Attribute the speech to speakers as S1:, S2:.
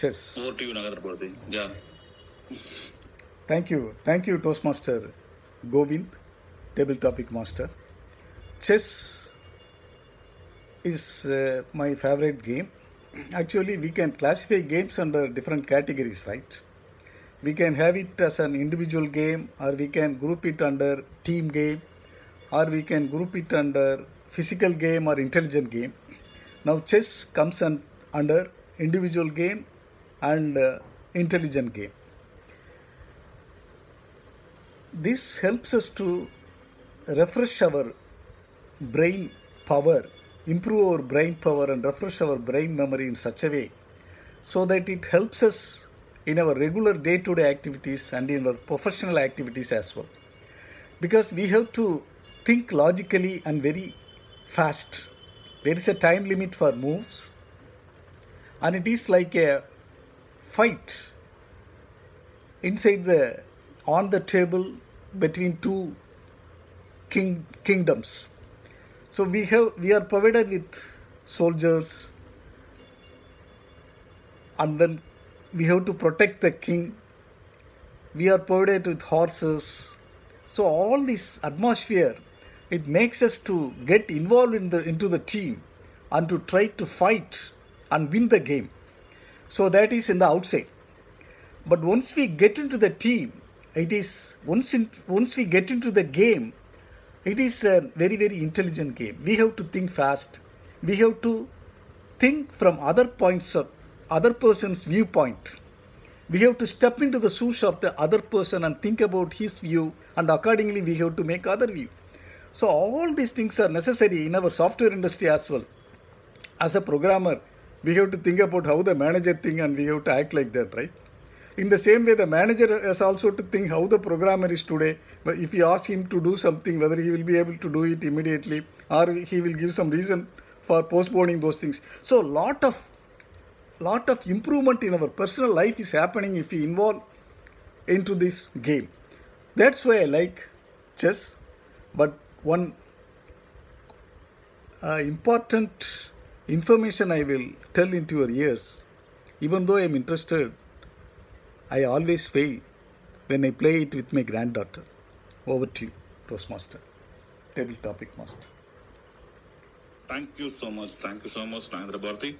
S1: Chess. Over to you, Nagarpurthi. Yeah. Thank you. Thank you, Toastmaster Govind, table topic master. Chess is uh, my favorite game. Actually, we can classify games under different categories, right? We can have it as an individual game, or we can group it under team game, or we can group it under physical game or intelligent game. Now, chess comes under individual game and uh, intelligent game. This helps us to refresh our brain power, improve our brain power and refresh our brain memory in such a way so that it helps us in our regular day-to-day -day activities and in our professional activities as well. Because we have to think logically and very fast. There is a time limit for moves and it is like a fight inside the on the table between two king, kingdoms. So we have we are provided with soldiers and then we have to protect the king. We are provided with horses. So all this atmosphere, it makes us to get involved in the into the team and to try to fight and win the game. So that is in the outside. But once we get into the team, it is once in, once we get into the game, it is a very very intelligent game. We have to think fast. We have to think from other points of other person's viewpoint. We have to step into the shoes of the other person and think about his view, and accordingly we have to make other view. So all these things are necessary in our software industry as well. As a programmer, we have to think about how the manager think and we have to act like that, right? In the same way, the manager has also to think how the programmer is today. But if you ask him to do something, whether he will be able to do it immediately or he will give some reason for postponing those things. So lot of lot of improvement in our personal life is happening if we involve into this game. That's why I like chess. But one uh, important information I will tell into your ears. Even though I am interested, I always fail when I play it with my granddaughter. Over to you, Toastmaster, table topic master. Thank you so much. Thank you so much, Narendra Bharti.